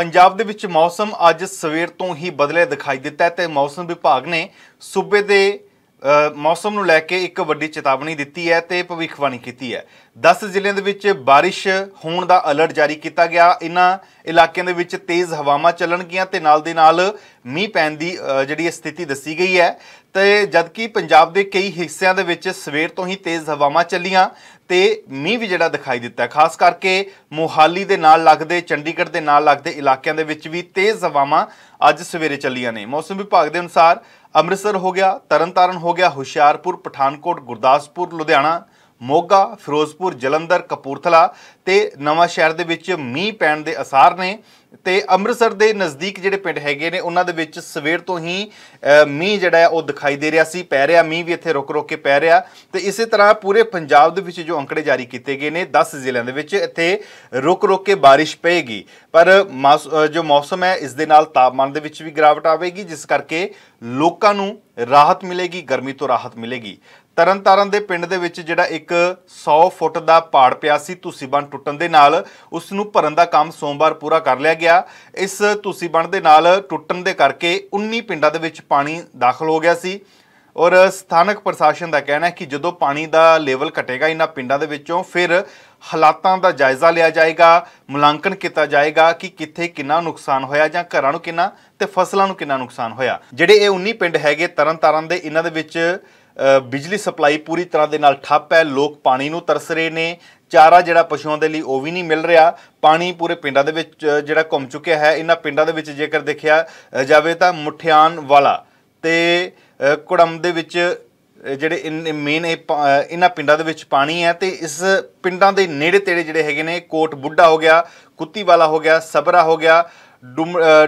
ਪੰਜਾਬ ਦੇ ਵਿੱਚ ਮੌਸਮ ਅੱਜ ਸਵੇਰ ਤੋਂ ਹੀ ਬਦਲੇ ਦਿਖਾਈ ਦਿੱਤਾ ਹੈ ਤੇ ਮੌਸਮ ਵਿਭਾਗ ਨੇ ਸੂਬੇ ਦੇ ਮੌਸਮ ਨੂੰ ਲੈ ਕੇ ਇੱਕ ਵੱਡੀ ਚੇਤਾਵਨੀ ਦਿੱਤੀ ਹੈ ਤੇ ਭਵਿੱਖਬਾਣੀ ਕੀਤੀ ਹੈ 10 ਜ਼ਿਲ੍ਹਿਆਂ ਦੇ ਵਿੱਚ ਬਾਰਿਸ਼ ਹੋਣ ਦਾ ਅਲਰਟ ਜਾਰੀ ਕੀਤਾ ਗਿਆ ਇਹਨਾਂ ਇਲਾਕਿਆਂ ਦੇ ਵਿੱਚ ਤੇਜ਼ ਹਵਾਵਾਂ ਚੱਲਣਗੀਆਂ ਤੇ ਨਾਲ ਦੇ ਨਾਲ ਮੀਂਹ ਪੈਣ ਦੀ ਜਿਹੜੀ ਸਥਿਤੀ ਦੱਸੀ ਗਈ ਹੈ ਤੇ ਜਦਕਿ ਪੰਜਾਬ ਦੇ ਕਈ ਹਿੱਸਿਆਂ ਦੇ ਵਿੱਚ ਸਵੇਰ ਤੋਂ ਹੀ ਤੇਜ਼ ਹਵਾਵਾਂ ਚੱਲੀਆਂ ਤੇ ਮੀਂਹ ਵੀ ਜਿਹੜਾ ਦਿਖਾਈ ਦਿੱਤਾ ਖਾਸ ਕਰਕੇ ਮੋਹਾਲੀ ਦੇ ਨਾਲ ਲੱਗਦੇ ਚੰਡੀਗੜ੍ਹ ਦੇ ਨਾਲ ਲੱਗਦੇ ਇਲਾਕਿਆਂ ਦੇ ਵਿੱਚ ਵੀ ਤੇਜ਼ ਹਵਾਵਾਂ ਅੱਜ ਸਵੇਰੇ ਚੱਲੀਆਂ ਨੇ ਮੌਸਮ ਵਿਭਾਗ ਦੇ ਅਨੁਸਾਰ ਅੰਮ੍ਰਿਤਸਰ ਹੋ ਗਿਆ ਤਰਨਤਾਰਨ ਹੋ ਗਿਆ ਹੁਸ਼ਿਆਰਪੁਰ ਪਠਾਨਕੋਟ ਗੁਰਦਾਸਪੁਰ ਲੁਧਿਆਣਾ ਮੋਗਾ ਫਿਰੋਜ਼ਪੁਰ ਜਲੰਧਰ ਕਪੂਰਥਲਾ ਤੇ ਨਵਾਂ ਸ਼ਹਿਰ ਦੇ ਵਿੱਚ ਮੀਂਹ ਪੈਣ ਦੇ ਅਸਾਰ ਨੇ ਤੇ ਅੰਮ੍ਰਿਤਸਰ ਦੇ ਨਜ਼ਦੀਕ ਜਿਹੜੇ ਪਿੰਡ ਹੈਗੇ ਨੇ ਉਹਨਾਂ ਦੇ ਵਿੱਚ ਸਵੇਰ ਤੋਂ ਹੀ ਮੀਂਹ ਜਿਹੜਾ ਉਹ ਦਿਖਾਈ ਦੇ ਰਿਹਾ ਸੀ ਪੈ ਰਿਹਾ ਮੀਂਹ ਵੀ ਇੱਥੇ ਰੁਕ ਰੁਕ ਕੇ ਪੈ ਰਿਹਾ ਤੇ ਇਸੇ ਤਰ੍ਹਾਂ ਪੂਰੇ ਪੰਜਾਬ ਦੇ ਵਿੱਚ ਜੋ ਅੰਕੜੇ ਜਾਰੀ ਕੀਤੇ ਗਏ ਨੇ 10 ਜ਼ਿਲ੍ਹਿਆਂ ਦੇ ਵਿੱਚ ਇੱਥੇ ਰੁਕ ਰੁਕ ਕੇ بارش ਪਏਗੀ ਪਰ ਜੋ ਮੌਸਮ ਹੈ ਇਸ ਦੇ ਨਾਲ ਤਾਪਮਾਨ ਦੇ ਵਿੱਚ ਵੀ ਗਿਰਾਵਟ ਆਵੇਗੀ ਜਿਸ ਕਰਕੇ ਲੋਕਾਂ ਨੂੰ ਰਾਹਤ ਮਿਲੇਗੀ ਗਰਮੀ ਤੋਂ ਰਾਹਤ ਮਿਲੇਗੀ ਤਰਨਤਾਰਨ ਦੇ ਪਿੰਡ ਦੇ ਵਿੱਚ ਜਿਹੜਾ ਇੱਕ 100 ਫੁੱਟ ਦਾ ਪਾੜ ਪਿਆ ਸੀ ਤੁਸੀਂ ਬਣ ਟੁੱਟਣ ਦੇ ਨਾਲ ਉਸ ਨੂੰ ਭਰਨ ਦਾ ਕੰਮ ਸੋਮਵਾਰ ਪੂਰਾ ਕਰ ਲਿਆ ਗਿਆ ਇਸ ਤੁਸੀਂ ਬਣ ਦੇ ਨਾਲ ਟੁੱਟਣ ਦੇ ਕਰਕੇ 19 ਪਿੰਡਾਂ ਦੇ ਵਿੱਚ ਪਾਣੀ ਦਾਖਲ ਹੋ ਗਿਆ ਸੀ ਔਰ ਸਥਾਨਕ ਪ੍ਰਸ਼ਾਸਨ ਦਾ ਕਹਿਣਾ ਹੈ ਕਿ ਜਦੋਂ ਪਾਣੀ ਦਾ ਲੈਵਲ ਘਟੇਗਾ ਇਹਨਾਂ ਪਿੰਡਾਂ ਦੇ ਵਿੱਚੋਂ ਫਿਰ ਹਾਲਾਤਾਂ ਦਾ ਜਾਇਜ਼ਾ ਲਿਆ ਜਾਏਗਾ ਮੁਲਾਂਕਣ ਕੀਤਾ ਜਾਏਗਾ ਕਿ ਕਿੱਥੇ ਕਿੰਨਾ ਨੁਕਸਾਨ ਹੋਇਆ ਜਾਂ ਘਰਾਂ ਨੂੰ ਕਿੰਨਾ ਤੇ ਫਸਲਾਂ ਨੂੰ ਕਿੰਨਾ ਨੁਕਸਾਨ ਹੋਇਆ ਜਿਹੜੇ ਇਹ 19 ਪਿੰਡ ਹੈਗੇ ਤਰਨਤਾਰਨ ਦੇ ਇਹਨਾਂ ਦੇ ਵਿੱਚ ਬਿਜਲੀ ਸਪਲਾਈ ਪੂਰੀ ਤਰ੍ਹਾਂ ਦੇ ਨਾਲ ਠੱਪ ਹੈ ਲੋਕ ਪਾਣੀ ਨੂੰ ਤਰਸ ਰਹੇ ਨੇ ਚਾਰਾ ਜਿਹੜਾ ਪਸ਼ੂਆਂ ਦੇ ਲਈ ਉਹ ਵੀ ਨਹੀਂ ਮਿਲ ਰਿਹਾ ਪਾਣੀ ਪੂਰੇ ਪਿੰਡਾਂ ਦੇ ਵਿੱਚ ਜਿਹੜਾ ਘੁੰਮ ਚੁੱਕਿਆ ਹੈ ਇਹਨਾਂ ਪਿੰਡਾਂ ਦੇ ਵਿੱਚ ਜੇਕਰ ਦੇਖਿਆ ਜਾਵੇ ਤਾਂ ਮੁਠਿਆਨ ਵਾਲਾ ਤੇ ਕੁੜਮ ਦੇ ਵਿੱਚ ਜਿਹੜੇ ਮੇਨ ਇਹਨਾਂ ਪਿੰਡਾਂ ਦੇ ਵਿੱਚ ਪਾਣੀ ਹੈ ਤੇ ਇਸ ਪਿੰਡਾਂ ਦੇ ਨੇੜੇ ਤੇੜੇ ਜਿਹੜੇ ਹੈਗੇ ਨੇ ਕੋਟ ਬੁੱਢਾ ਹੋ ਗਿਆ ਕੁੱਤੀ ਵਾਲਾ ਹੋ ਗਿਆ ਸਬਰਾ ਹੋ ਗਿਆ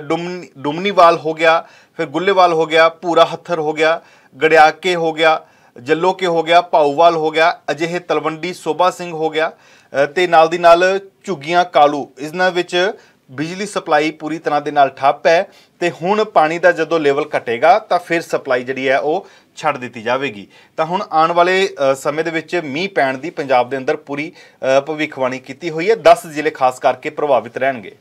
ਡੁਮਨੀਵਾਲ ਹੋ ਗਿਆ ਫਿਰ ਗੁੱਲੇਵਾਲ ਹੋ ਗਿਆ ਪੂਰਾ ਹੱਥਰ ਹੋ ਗਿਆ ਗੜਿਆਕੇ ਹੋ ਗਿਆ ਜੱਲੋਕੇ ਹੋ ਗਿਆ ਪਾਉਵਾਲ ਹੋ ਗਿਆ ਅਜਿਹੇ ਤਲਵੰਡੀ ਸੋਭਾ ਸਿੰਘ ਹੋ ਗਿਆ ਤੇ ਨਾਲ ਦੀ ਨਾਲ ਝੁੱਗੀਆਂ ਕਾਲੂ ਇਸ ਨਾਲ ਵਿੱਚ ਬਿਜਲੀ ਸਪਲਾਈ ਪੂਰੀ ਤਰ੍ਹਾਂ ਦੇ ਨਾਲ ਠੱਪ ਹੈ ਤੇ ਹੁਣ ਪਾਣੀ ਦਾ ਜਦੋਂ ਲੈਵਲ ਘਟੇਗਾ ਤਾਂ ਫਿਰ ਸਪਲਾਈ ਜਿਹੜੀ ਹੈ ਉਹ ਛੱਡ ਦਿੱਤੀ ਜਾਵੇਗੀ ਤਾਂ ਹੁਣ ਆਉਣ ਵਾਲੇ ਸਮੇਂ ਦੇ ਵਿੱਚ ਮੀਂਹ ਪੈਣ ਦੀ ਪੰਜਾਬ ਦੇ ਅੰਦਰ ਪੂਰੀ ਭਵਿੱਖਬਾਣੀ ਕੀਤੀ ਹੋਈ ਹੈ 10 ਜ਼ਿਲ੍ਹੇ ਖਾਸ ਕਰਕੇ ਪ੍ਰਭਾਵਿਤ ਰਹਿਣਗੇ